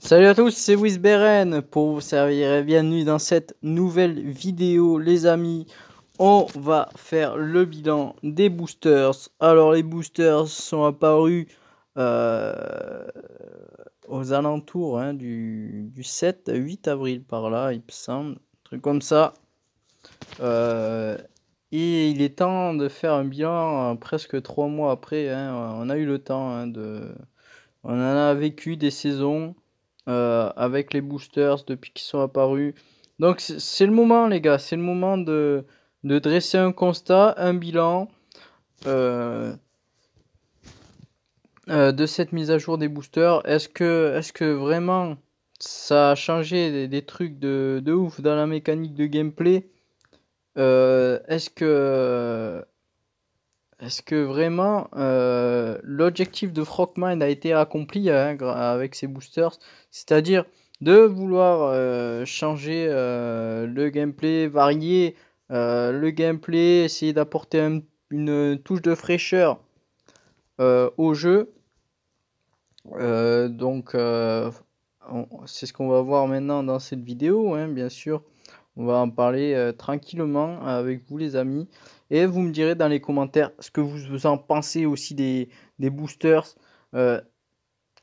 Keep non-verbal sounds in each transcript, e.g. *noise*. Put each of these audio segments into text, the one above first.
Salut à tous, c'est Wizberen pour vous servir et bienvenue dans cette nouvelle vidéo les amis. On va faire le bilan des boosters. Alors les boosters sont apparus euh, aux alentours hein, du, du 7-8 avril par là il me semble, un truc comme ça. Euh, et il est temps de faire un bilan euh, presque trois mois après. Hein. on a eu le temps hein, de... On en a vécu des saisons. Euh, avec les boosters depuis qu'ils sont apparus. Donc c'est le moment les gars, c'est le moment de, dresser un constat, un bilan euh, euh, de cette mise à jour des boosters. Est-ce que, est que vraiment ça a changé des, trucs de, de, ouf dans la mécanique de gameplay Est-ce que est-ce que vraiment euh, l'objectif de Frogmind a été accompli hein, avec ses boosters C'est-à-dire de vouloir euh, changer euh, le gameplay, varier le gameplay, essayer d'apporter une touche de fraîcheur au jeu. donc c'est ce qu'on va voir maintenant dans cette vidéo, hein, bien sûr. On va en parler tranquillement avec vous les amis. Et vous me direz dans les commentaires ce que vous en pensez aussi des, boosters. Euh,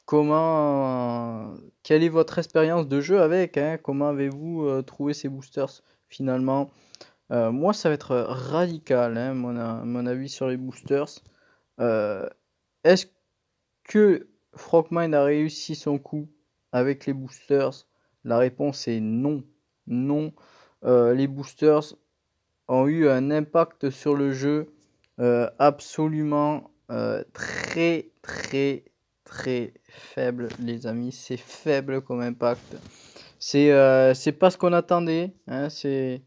comment, quelle est votre expérience de jeu avec hein? Comment avez-vous euh, trouvé ces boosters finalement euh, Moi, ça va être radical, hein, mon, mon, avis sur les boosters. Est-ce que Frogmind a réussi son coup avec les boosters La réponse est non. Non. les boosters, ont eu un impact sur le jeu euh, absolument euh, très très très faible les amis c'est faible comme impact c'est euh, c'est pas ce qu'on attendait hein, c'est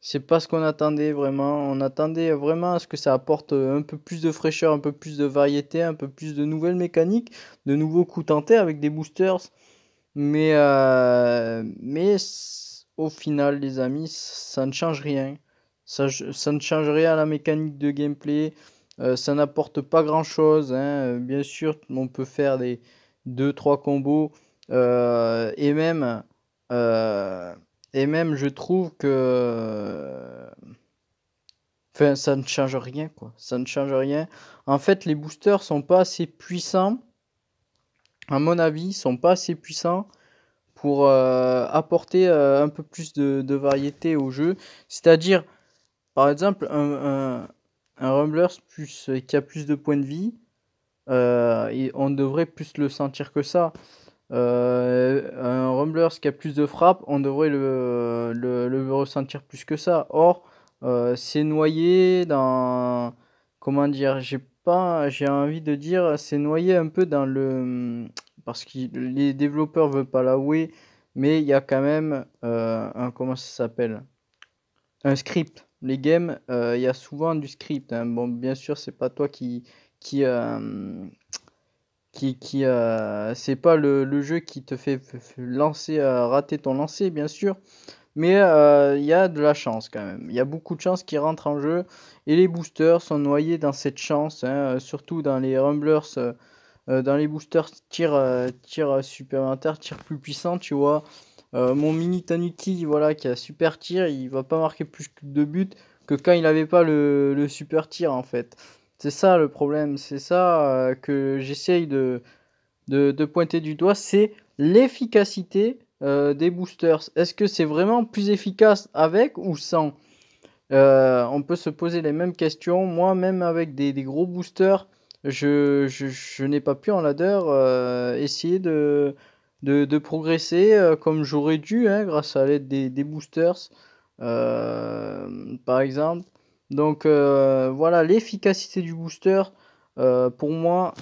c'est pas ce qu'on attendait vraiment on attendait vraiment à ce que ça apporte un peu plus de fraîcheur un peu plus de variété un peu plus de nouvelles mécaniques de nouveaux coups tentés avec des boosters mais mais au final les amis ça ne change rien ça, ne change rien à la mécanique de gameplay. Euh, ça n'apporte pas grand chose. Hein. Euh, bien sûr, on peut faire des 2-3 combos. Euh, et, même, et même, je trouve que. Enfin, ça ne change rien, quoi. Ça ne change rien. En fait, les boosters sont pas assez puissants. À mon avis, sont pas assez puissants pour apporter un peu plus de variété au jeu. C'est-à-dire, par exemple, un, un, plus, qui a plus de points de vie, euh, on devrait plus le sentir que ça. Euh, un Rumbler qui a plus de frappe, on devrait le, ressentir plus que ça. Or, euh, c'est noyé dans. Comment dire J'ai pas. J'ai envie de dire, c'est noyé un peu dans le. Parce que les développeurs veulent pas l'avouer, mais il y a quand même. un, comment ça s'appelle Un script les games, euh, il y a souvent du script. Hein. Bon, bien sûr, c'est pas toi qui. qui euh, qui, euh, c'est pas le, jeu qui te fait lancer rater ton lancer bien sûr mais il y a de la chance quand même il y a beaucoup de chance qui rentre en jeu et les boosters sont noyés dans cette chance hein, surtout dans les rumblers dans les boosters tir tir supplémentaire tir plus puissant tu vois euh, mon mini Tanuki, voilà, qui a super tir, il va pas marquer plus de deux buts que quand il n'avait pas le, super tir en fait. C'est ça le problème, c'est ça euh, que j'essaye de, de, pointer du doigt, c'est l'efficacité euh, des boosters. Est-ce que c'est vraiment plus efficace avec ou sans On peut se poser les mêmes questions. Moi, même avec des, gros boosters, je, je n'ai pas pu en ladder essayer de, de, progresser euh, comme j'aurais dû hein, grâce à l'aide des, boosters euh, par exemple. Donc euh, voilà, l'efficacité du booster pour moi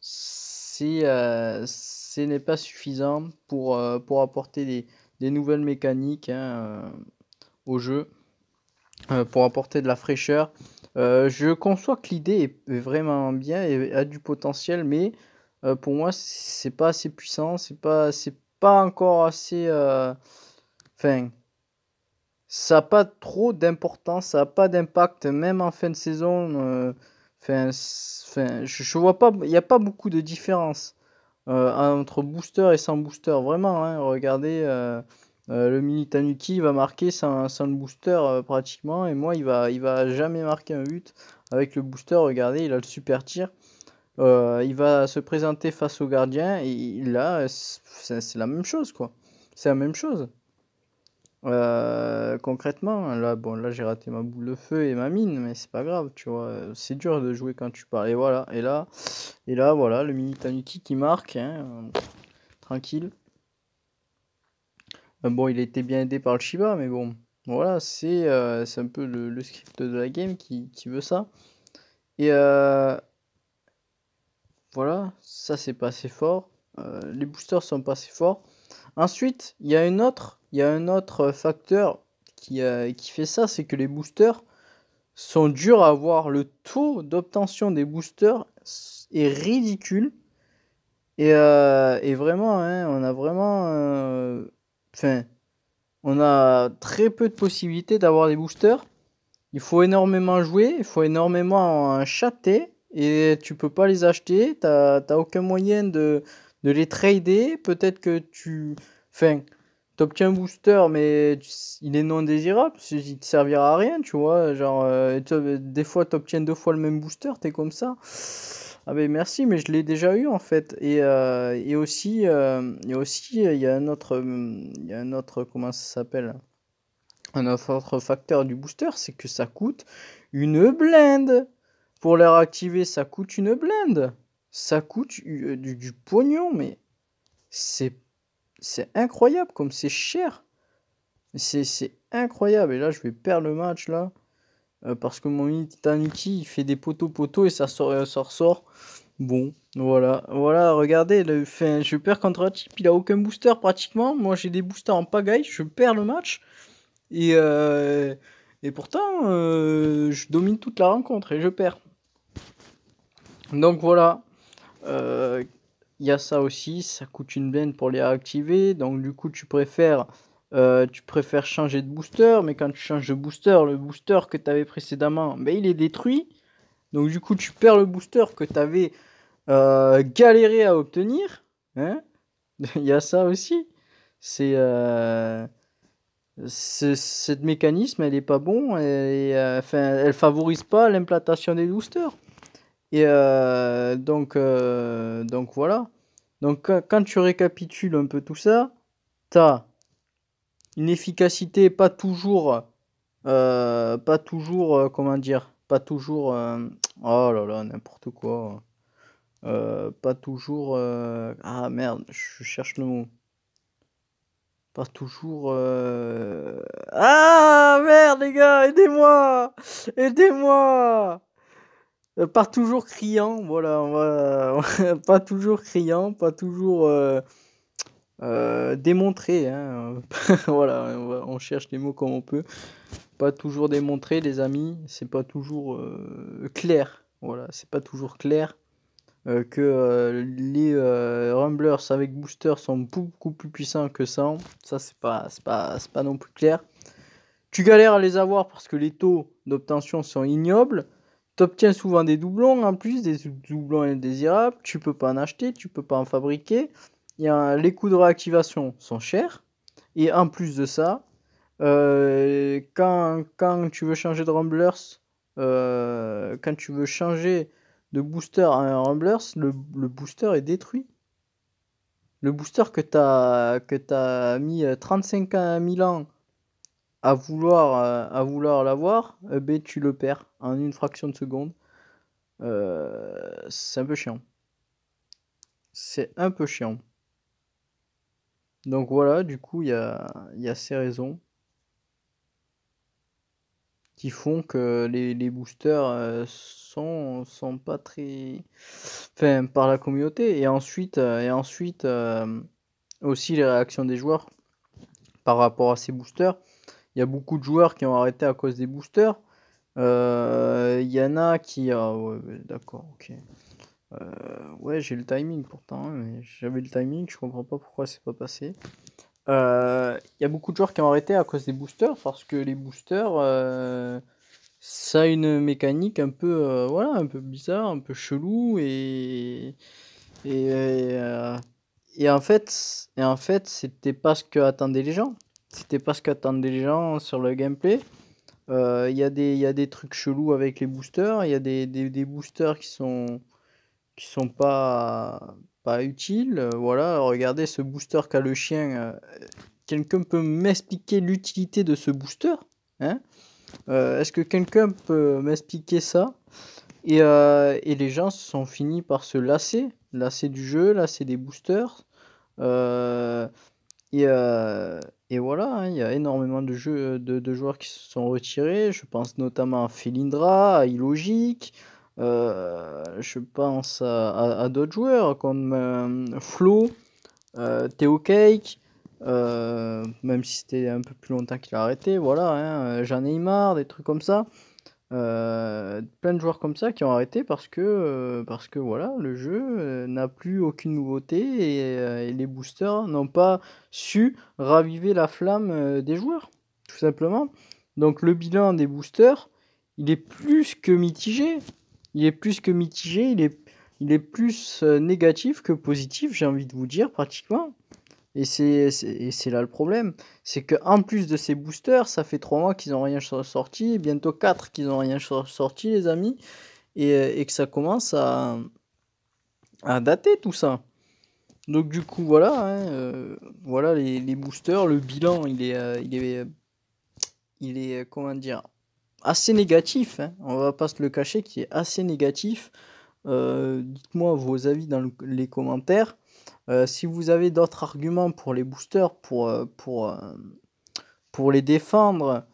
ce n'est pas suffisant pour, pour apporter des, nouvelles mécaniques hein, au jeu, pour apporter de la fraîcheur. je conçois que l'idée est vraiment bien et a du potentiel, mais euh, pour moi, c'est pas assez puissant, c'est pas, c'est pas encore assez. Euh, enfin, ça n'a pas trop d'importance, ça n'a pas d'impact, même en fin de saison. Euh, enfin, je, je, vois pas, il n'y a pas beaucoup de différence entre booster et sans booster, vraiment. Hein. regardez. Euh, le Militanuki va marquer sans, booster pratiquement et moi il va il va jamais marquer un but avec le booster regardez il a le super tir euh, il va se présenter face au gardien et là, c'est la même chose, quoi. C'est la même chose. Euh, concrètement, là, bon, là, j'ai raté ma boule de feu et ma mine, mais c'est pas grave, tu vois. C'est dur de jouer quand tu parles. Et voilà, et là, et là, voilà, le mini Tanuki qui marque, hein, tranquille. Euh, bon, il a été bien aidé par le Shiba, mais bon, voilà, c'est un peu le, script de la game qui, qui veut ça. Et euh, voilà, ça c'est pas assez fort. Euh, les boosters sont pas assez forts. Ensuite, il y a un autre, il a un autre facteur euh, qui, fait ça, c'est que les boosters sont durs à avoir. Le taux d'obtention des boosters est ridicule. Et, euh, vraiment, hein, on a vraiment... Enfin, on a très peu de possibilités d'avoir des boosters. Il faut énormément jouer, il faut énormément chater et tu peux pas les acheter, tu n'as aucun moyen de, les trader. Peut-être que tu. Enfin, tu obtiens un booster, mais il est non désirable, il te servira à rien, tu vois. Genre, euh, des fois, tu obtiens deux fois le même booster, tu es comme ça. Ah ben merci, mais je l'ai déjà eu en fait. Et, aussi, euh, et aussi, euh, il y a un autre, il y a un autre, comment ça s'appelle Un autre facteur du booster, c'est que ça coûte une blinde. Pour les activer, ça coûte une blinde. Ça coûte euh, du, pognon, mais c'est incroyable comme c'est cher. C'est incroyable. Et là, je vais perdre le match, là. Euh, parce que mon Titaniki, il fait des poteaux-poteaux et ça, sort, euh, ça ressort. Bon, voilà. Voilà, regardez, fin, je perds contre un type. Il a aucun booster pratiquement. Moi, j'ai des boosters en pagaille. Je perds le match. Et, et pourtant, je domine toute la rencontre et je perds. Donc voilà, il euh, y a ça aussi, ça coûte une blende pour les réactiver, donc du coup tu préfères, euh, tu préfères changer de booster, mais quand tu changes de booster, le booster que tu avais précédemment, ben, il est détruit, donc du coup tu perds le booster que tu avais euh, galéré à obtenir, il hein. *laughs* y a ça aussi, c'est... Ce, cette mécanisme, elle n'est pas bon, et, enfin, elle favorise pas l'implantation des boosters. Et euh, donc, euh, donc voilà. Donc quand tu récapitules un peu tout ça, tu as une efficacité pas toujours, euh, pas toujours, comment dire, pas toujours, oh là là, n'importe quoi. pas toujours, ah merde, je cherche le mot. Pas toujours. Ah merde les gars, aidez-moi, aidez-moi. Euh, pas toujours criant, voilà, va *laughs* pas toujours criant, pas toujours euh, euh, démontré, hein. *laughs* voilà, on, cherche les mots comme on peut, pas toujours démontré, les amis, c'est pas toujours clair, voilà, c'est pas toujours clair que les Rumblers avec booster sont beaucoup plus puissants que ça, ça c'est pas, pas, pas non plus clair. Tu galères à les avoir parce que les taux d'obtention sont ignobles. T'obtiens souvent des doublons en plus, des doublons indésirables, tu peux pas en acheter, tu peux pas en fabriquer. les coûts de réactivation sont chers. Et en plus de ça, euh, quand, tu veux changer de Rumblers, euh, quand tu veux changer de booster à un Rumblers, le, booster est détruit. Le booster que tu que as mis 35 euh, 000 ans à vouloir, euh, à vouloir l'avoir, eh b ben, tu le perds en une fraction de seconde. Euh, c'est un peu chiant. C'est un peu chiant. Donc voilà, du coup, il y a, y ces raisons qui font que les, boosters euh, sont, sont pas très. Enfin, par la communauté. Et ensuite, et ensuite aussi les réactions des joueurs par rapport à ces boosters. Il y a beaucoup de joueurs qui ont arrêté à cause des boosters. Il euh, y en a qui. Ah ouais, d'accord, ok. Euh, ouais, j'ai le timing pourtant. Hein, mais J'avais le timing, je comprends pas pourquoi c'est pas passé. Il euh, y a beaucoup de joueurs qui ont arrêté à cause des boosters parce que les boosters ça a une mécanique un peu voilà un peu bizarre un peu chelou et et, et en fait et en fait c'était pas ce que attendaient les gens c'était pas ce qu'attendaient les gens sur le gameplay. Euh, il y, y, a des trucs chelous avec les boosters, il y a des, des, des, boosters qui sont, qui sont pas, pas utiles. Voilà, regardez ce booster qu'a le chien. Euh, quelqu'un peut m'expliquer l'utilité de ce booster hein euh, Est-ce que quelqu'un peut m'expliquer ça et, et, les gens se sont finis par se lasser, lasser du jeu, lasser des boosters. et et voilà, hein, il y a énormément de, jeux, euh, de, joueurs qui se sont retirés. Je pense notamment à Felindra, à Illogic. Euh, je pense à, d'autres joueurs comme euh, Flo, euh, Theo Cake. même si c'était un peu plus longtemps qu'il a arrêté, voilà, hein, j'en des trucs comme ça. Euh, plein de joueurs comme ça qui ont arrêté parce que, euh, parce que voilà, le jeu euh, n'a plus aucune nouveauté et, et les boosters n'ont pas su raviver la flamme des joueurs, tout simplement. Donc le bilan des boosters, il est plus que mitigé. Il est plus que mitigé, il est, il est plus négatif que positif, j'ai envie de vous dire pratiquement. Et c'est là le problème. C'est qu'en plus de ces boosters, ça fait 3 mois qu'ils n'ont rien sorti, bientôt 4 qu'ils n'ont rien sorti, les amis, et, euh, et que ça commence à, dater tout ça. Donc du coup, voilà, hein, euh, voilà les, boosters, le bilan, il est, euh, il est, il est comment dire, assez négatif. Hein. on va pas se le cacher, qui est assez négatif. Dites-moi vos avis dans les commentaires. Euh, si vous avez d'autres arguments pour les boosters, pour, euh, pour, euh, pour les défendre,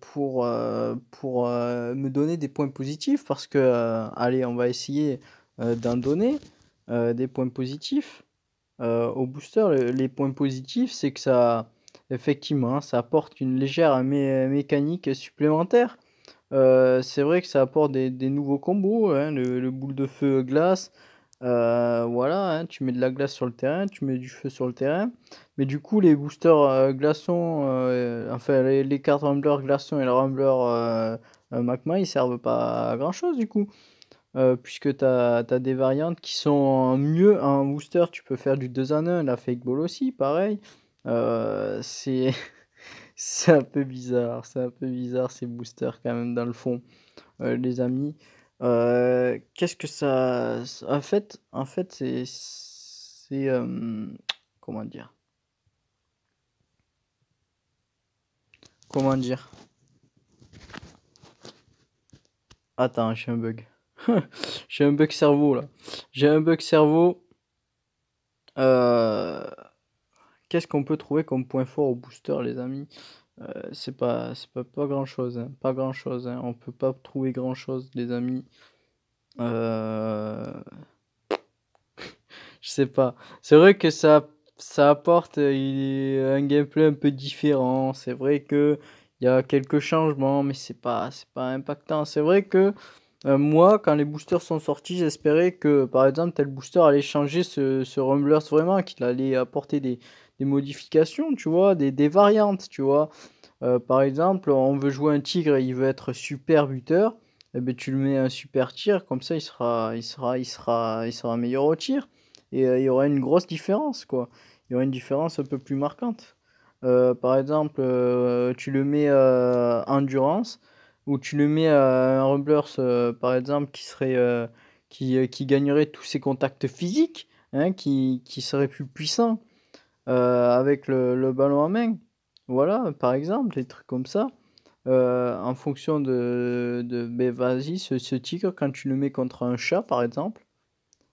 pour, pour me donner des points positifs, parce que, allez, on va essayer d'en donner des points positifs aux boosters. Les points positifs, c'est que ça, effectivement, hein, ça apporte une légère mécanique supplémentaire. c'est vrai que ça apporte des, nouveaux combos, hein, le, boule de feu glace, euh, voilà, hein, tu mets de la glace sur le terrain, tu mets du feu sur le terrain. Mais du coup, les boosters euh, glaçons, euh, enfin les, cartes Rambler glaçons et le Rambler Magma, ils servent pas à grand chose du coup. puisque tu as, des variantes qui sont mieux. En booster, tu peux faire du 2 en 1, la Fake Ball aussi, pareil. c'est. *laughs* c'est un peu bizarre, c'est un peu bizarre ces boosters quand même dans le fond, les amis. Euh, qu'est-ce que ça. En fait, en fait c'est. comment dire Comment dire Attends, j'ai un bug. *laughs* j'ai un bug cerveau là. J'ai un bug cerveau. Euh, qu'est-ce qu'on peut trouver comme point fort au booster, les amis euh, c'est pas, pas, grand chose. Hein. Pas grand chose. Hein. On peut pas trouver grand chose, les amis. Euh, *laughs* je sais pas. C'est vrai que ça, ça apporte euh, un gameplay un peu différent. C'est vrai que il y a quelques changements, mais c'est pas, c'est pas impactant. C'est vrai que moi, quand les boosters sont sortis, j'espérais que, par exemple, tel booster allait changer ce, ce Rumblers vraiment, qu'il allait apporter des, des modifications, tu vois, des, variantes, tu vois. Euh, par exemple, on veut jouer un tigre et il veut être super buteur, eh ben, tu le mets un super tir, comme ça il sera, il sera, il sera, il sera meilleur au tir. Et euh, il y aura une grosse différence, quoi. Il y aura une différence un peu plus marquante. Euh, par exemple, tu le mets endurance, ou tu le mets un Rumblers, par exemple, qui serait. Qui, gagnerait tous ses contacts physiques, hein, qui, qui serait plus puissant euh, avec le, ballon en main. Voilà, par exemple, des trucs comme ça. Euh, en fonction de. de ben vas-y, ce, tigre, quand tu le mets contre un chat, par exemple,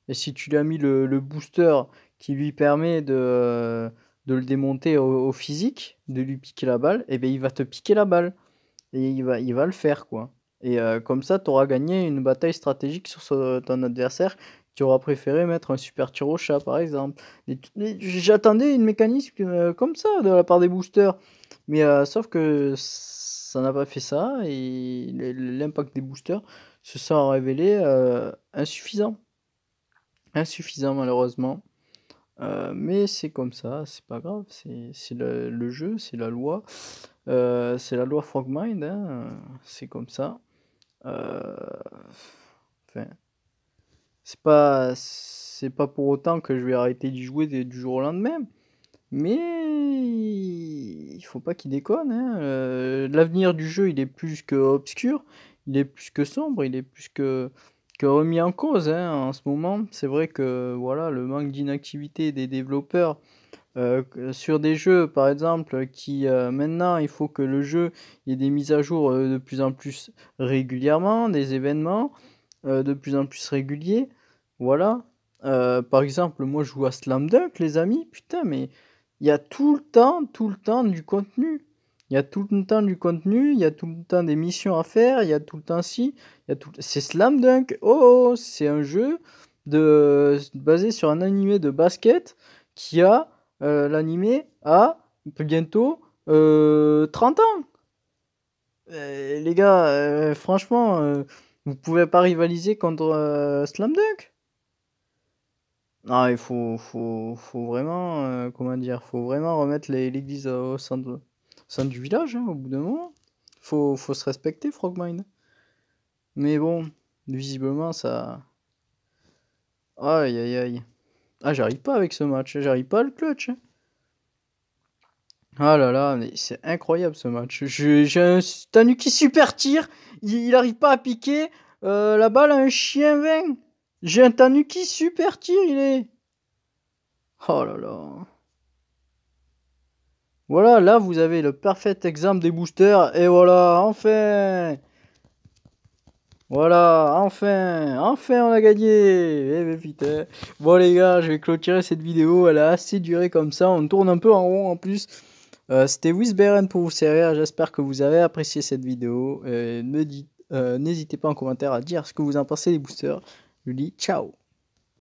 et si tu lui as mis le, booster qui lui permet de, de le démonter au, physique, de lui piquer la balle, et eh bien il va te piquer la balle. Et il va, il va le faire, quoi. Et euh, comme ça, tu auras gagné une bataille stratégique sur ton adversaire tu auras préféré mettre un super tir au chat, par exemple. J'attendais une mécanisme euh, comme ça de la part des boosters. Mais euh, sauf que ça n'a pas fait ça et l'impact des boosters se sont révélés insuffisant. Euh, insuffisant, malheureusement. mais c'est comme ça, c'est pas grave, c'est le, jeu, c'est la loi, c'est la loi Frogmind, hein, c'est comme ça. enfin, c'est pas, c'est pas pour autant que je vais arrêter d'y jouer du jour au lendemain. Mais il faut pas qu'il déconne. Hein. Euh, l'avenir du jeu, il est plus que obscur, il est plus que sombre, il est plus que, remis en cause hein, en ce moment. C'est vrai que voilà, le manque d'inactivité des développeurs euh, sur des jeux, par exemple, qui euh, maintenant, il faut que le jeu ait des mises à jour de plus en plus régulièrement, des événements de plus en plus réguliers. Voilà. Euh, par exemple, moi je joue à Slam Dunk, les amis, putain, mais il y a tout le temps, tout le temps du contenu. Il y a tout le temps du contenu, il y a tout le temps des missions à faire, il y a tout le temps si, il y a tout... c'est Slam Dunk. Oh, oh, oh, c'est un jeu de basé sur un animé de basket qui a euh, l'animé a bientôt 30 euh, ans. les gars, franchement, vous pouvez pas rivaliser contre Slam Dunk. Ah, il faut, vraiment, euh, comment dire, faut vraiment remettre l'église au centre, centre, du village, hein, au bout d'un moment. Faut, faut se respecter, Frogmine. Mais bon, visiblement, ça... Aïe, aïe, aïe. Ah, j'arrive pas avec ce match, j'arrive pas à le clutch. Hein. Ah là là, c'est incroyable ce match. J'ai un qui super tire. il, il arrive pas à piquer. Euh, la balle à un chien vain. J'ai un tanuki super tir, il est. Oh là là. Voilà, là vous avez le parfait exemple des boosters. Et voilà, enfin Voilà, enfin Enfin on a gagné Eh ben, putain Bon les gars, je vais clôturer cette vidéo. Elle a assez duré comme ça. On tourne un peu en rond en plus. Euh, c'était Wisberen pour vous servir. J'espère que vous avez apprécié cette vidéo. Euh, n'hésitez pas en commentaire à dire ce que vous en pensez des boosters. Je vous dis ciao